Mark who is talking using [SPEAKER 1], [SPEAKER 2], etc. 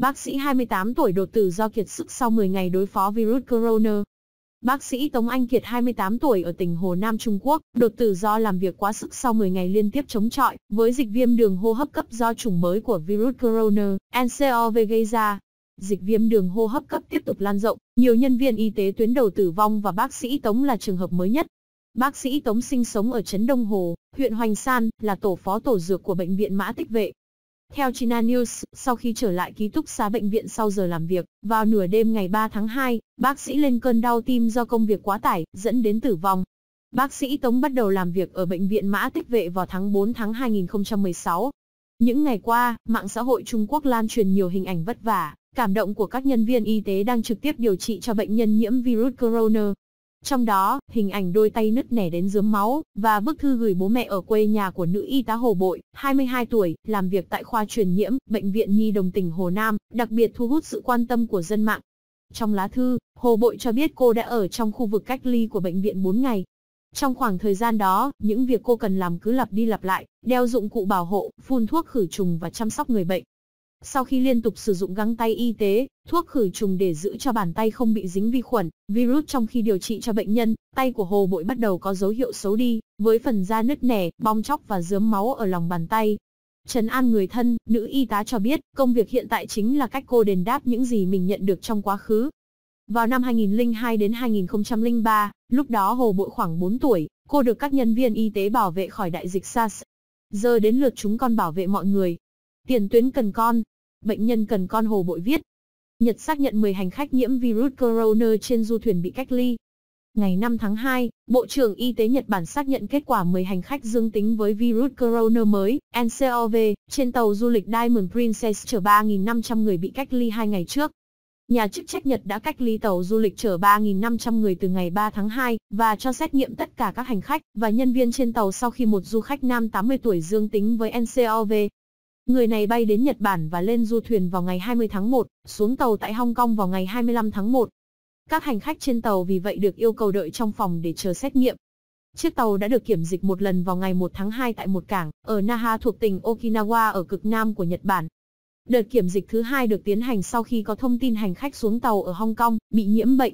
[SPEAKER 1] Bác sĩ 28 tuổi đột tử do kiệt sức sau 10 ngày đối phó virus corona. Bác sĩ Tống Anh Kiệt 28 tuổi ở tỉnh Hồ Nam Trung Quốc, đột tử do làm việc quá sức sau 10 ngày liên tiếp chống chọi với dịch viêm đường hô hấp cấp do chủng mới của virus corona, ncov gây ra. Dịch viêm đường hô hấp cấp tiếp tục lan rộng, nhiều nhân viên y tế tuyến đầu tử vong và bác sĩ Tống là trường hợp mới nhất. Bác sĩ Tống sinh sống ở Trấn Đông Hồ, huyện Hoành San, là tổ phó tổ dược của Bệnh viện Mã Tích Vệ. Theo China News, sau khi trở lại ký túc xá bệnh viện sau giờ làm việc, vào nửa đêm ngày 3 tháng 2, bác sĩ lên cơn đau tim do công việc quá tải, dẫn đến tử vong. Bác sĩ Tống bắt đầu làm việc ở bệnh viện Mã Tích Vệ vào tháng 4 tháng 2016. Những ngày qua, mạng xã hội Trung Quốc lan truyền nhiều hình ảnh vất vả, cảm động của các nhân viên y tế đang trực tiếp điều trị cho bệnh nhân nhiễm virus corona. Trong đó, hình ảnh đôi tay nứt nẻ đến dướm máu, và bức thư gửi bố mẹ ở quê nhà của nữ y tá Hồ Bội, 22 tuổi, làm việc tại khoa truyền nhiễm, Bệnh viện Nhi Đồng tỉnh Hồ Nam, đặc biệt thu hút sự quan tâm của dân mạng. Trong lá thư, Hồ Bội cho biết cô đã ở trong khu vực cách ly của bệnh viện 4 ngày. Trong khoảng thời gian đó, những việc cô cần làm cứ lặp đi lặp lại, đeo dụng cụ bảo hộ, phun thuốc khử trùng và chăm sóc người bệnh. Sau khi liên tục sử dụng găng tay y tế, thuốc khử trùng để giữ cho bàn tay không bị dính vi khuẩn, virus trong khi điều trị cho bệnh nhân, tay của Hồ Bội bắt đầu có dấu hiệu xấu đi, với phần da nứt nẻ, bong chóc và dớm máu ở lòng bàn tay. Trấn an người thân, nữ y tá cho biết, công việc hiện tại chính là cách cô đền đáp những gì mình nhận được trong quá khứ. Vào năm 2002 đến 2003, lúc đó Hồ Bội khoảng 4 tuổi, cô được các nhân viên y tế bảo vệ khỏi đại dịch SARS. Giờ đến lượt chúng con bảo vệ mọi người, Tiền tuyến cần con. Bệnh nhân cần con hồ bội viết. Nhật xác nhận 10 hành khách nhiễm virus corona trên du thuyền bị cách ly. Ngày 5 tháng 2, Bộ trưởng Y tế Nhật Bản xác nhận kết quả 10 hành khách dương tính với virus corona mới, nCoV, trên tàu du lịch Diamond Princess chở 3.500 người bị cách ly 2 ngày trước. Nhà chức trách Nhật đã cách ly tàu du lịch chở 3.500 người từ ngày 3 tháng 2 và cho xét nghiệm tất cả các hành khách và nhân viên trên tàu sau khi một du khách nam 80 tuổi dương tính với nCoV, Người này bay đến Nhật Bản và lên du thuyền vào ngày 20 tháng 1, xuống tàu tại Hong Kong vào ngày 25 tháng 1. Các hành khách trên tàu vì vậy được yêu cầu đợi trong phòng để chờ xét nghiệm. Chiếc tàu đã được kiểm dịch một lần vào ngày 1 tháng 2 tại một cảng ở Naha thuộc tỉnh Okinawa ở cực nam của Nhật Bản. Đợt kiểm dịch thứ hai được tiến hành sau khi có thông tin hành khách xuống tàu ở Hong Kong bị nhiễm bệnh